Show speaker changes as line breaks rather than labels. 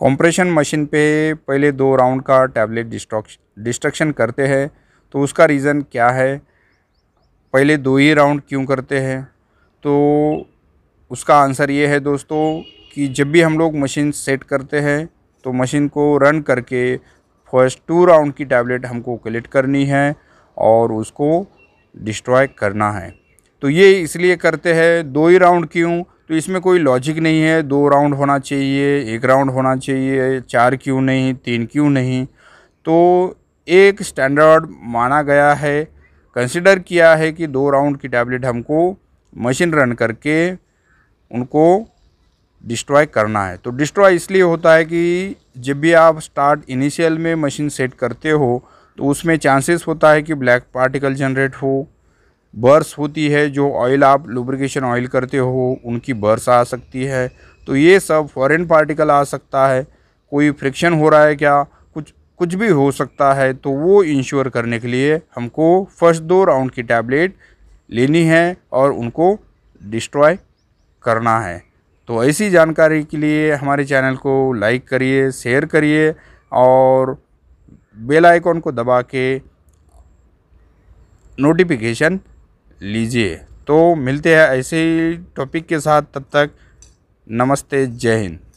compression machine पे पहले दो राउंड का टैबलेट डिस्ट्रक्शन करते हैं तो उसका रीज़न क्या है पहले दो ही राउंड क्यों करते हैं तो उसका आंसर ये है दोस्तों कि जब भी हम लोग मशीन सेट करते हैं तो मशीन को रन करके फर्स्ट टू राउंड की टैबलेट हमको कलेक्ट करनी है और उसको डिस्ट्रॉय करना है तो ये इसलिए करते हैं दो ही राउंड क्यों तो इसमें कोई लॉजिक नहीं है दो राउंड होना चाहिए एक राउंड होना चाहिए चार क्यों नहीं तीन क्यों नहीं तो एक स्टैंडर्ड माना गया है कंसिडर किया है कि दो राउंड की टैबलेट हमको मशीन रन करके उनको डिस्ट्रॉय करना है तो डिस्ट्रॉय इसलिए होता है कि जब भी आप स्टार्ट इनिशियल में मशीन सेट करते हो तो उसमें चांसेस होता है कि ब्लैक पार्टिकल जनरेट हो बर्स होती है जो ऑयल आप लुब्रिकेशन ऑयल करते हो उनकी बर्स आ सकती है तो ये सब फॉरेन पार्टिकल आ सकता है कोई फ्रिक्शन हो रहा है क्या कुछ कुछ भी हो सकता है तो वो इंश्योर करने के लिए हमको फर्स्ट दो राउंड की टैबलेट लेनी है और उनको डिस्ट्रॉय करना है तो ऐसी जानकारी के लिए हमारे चैनल को लाइक करिए शेयर करिए और बेल आइकॉन को दबा के नोटिफिकेशन लीजिए तो मिलते हैं ऐसे ही टॉपिक के साथ तब तक नमस्ते जय हिंद